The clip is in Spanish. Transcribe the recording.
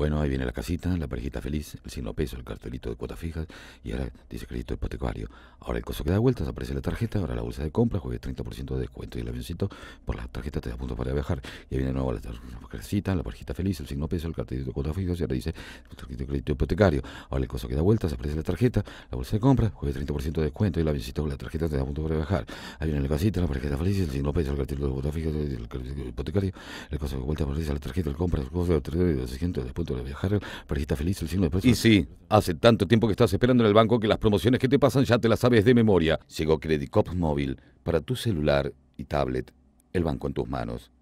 Bueno, ahí viene la casita, la parejita feliz, el signo peso, el cartelito de cuota fijas y ahora dice crédito hipotecario. Ahora el coso que da vueltas, aparece la tarjeta, ahora la bolsa de compra, jueves 30% de descuento y el avioncito por la tarjeta te da punto para viajar. Y ahí viene nuevo la casita, la parejita feliz, el signo peso, el cartelito de cuotas fijas y ahora dice crédito hipotecario. Ahora el coso que da vueltas, aparece la tarjeta, la bolsa de compra, jueves 30% de descuento y el avioncito con la tarjeta te da punto para viajar. Ahí viene la casita, la parejita feliz, el signo peso, el cartelito de cuotas fijas, el crédito hipotecario, el coso que da vueltas, aparece la tarjeta, el compra, el coso de 30% de puntos feliz el signo de Y sí, hace tanto tiempo que estás esperando en el banco que las promociones que te pasan ya te las sabes de memoria. Llegó Credit Cop Móvil para tu celular y tablet, el banco en tus manos.